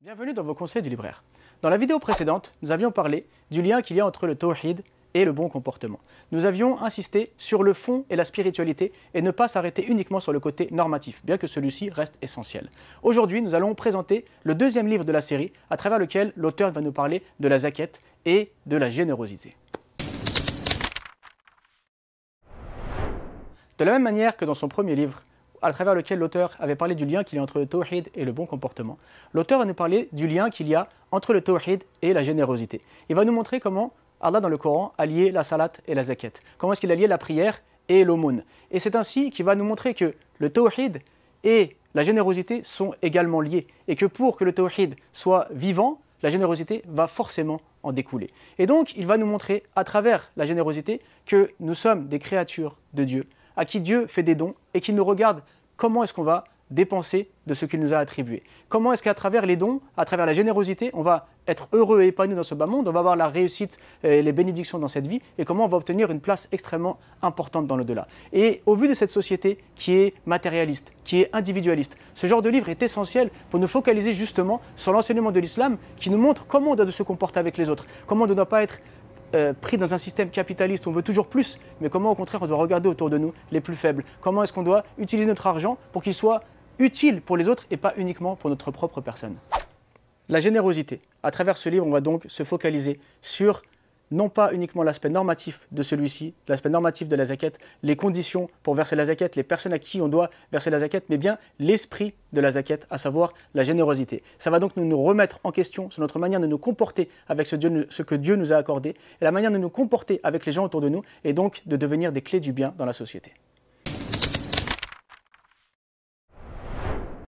Bienvenue dans vos conseils du libraire. Dans la vidéo précédente, nous avions parlé du lien qu'il y a entre le tawhid et le bon comportement. Nous avions insisté sur le fond et la spiritualité et ne pas s'arrêter uniquement sur le côté normatif, bien que celui-ci reste essentiel. Aujourd'hui, nous allons présenter le deuxième livre de la série à travers lequel l'auteur va nous parler de la zaquette et de la générosité. De la même manière que dans son premier livre, à travers lequel l'auteur avait parlé du lien qu'il y a entre le tawhid et le bon comportement, l'auteur va nous parler du lien qu'il y a entre le tawhid et la générosité. Il va nous montrer comment Allah dans le Coran a lié la salat et la zakat. Comment est-ce qu'il a lié la prière et l'aumône. Et c'est ainsi qu'il va nous montrer que le tawhid et la générosité sont également liés et que pour que le tawhid soit vivant, la générosité va forcément en découler. Et donc, il va nous montrer à travers la générosité que nous sommes des créatures de Dieu à qui Dieu fait des dons et qui nous regarde comment est-ce qu'on va dépenser de ce qu'il nous a attribué. Comment est-ce qu'à travers les dons, à travers la générosité, on va être heureux et épanoui dans ce bas monde, on va avoir la réussite euh, et les bénédictions dans cette vie, et comment on va obtenir une place extrêmement importante dans le delà Et au vu de cette société qui est matérialiste, qui est individualiste, ce genre de livre est essentiel pour nous focaliser justement sur l'enseignement de l'islam qui nous montre comment on doit se comporter avec les autres, comment on ne doit pas être euh, pris dans un système capitaliste on veut toujours plus, mais comment au contraire on doit regarder autour de nous les plus faibles Comment est-ce qu'on doit utiliser notre argent pour qu'il soit utile pour les autres et pas uniquement pour notre propre personne La générosité. À travers ce livre, on va donc se focaliser sur non pas uniquement l'aspect normatif de celui-ci, l'aspect normatif de la zaquette, les conditions pour verser la zaquette, les personnes à qui on doit verser la zaquette, mais bien l'esprit de la zaquette, à savoir la générosité. Ça va donc nous, remettre en question sur notre manière de nous comporter avec Dieu, ce que Dieu nous a accordé, et la manière de nous comporter avec les gens autour de nous, et donc de devenir des clés du bien dans la société.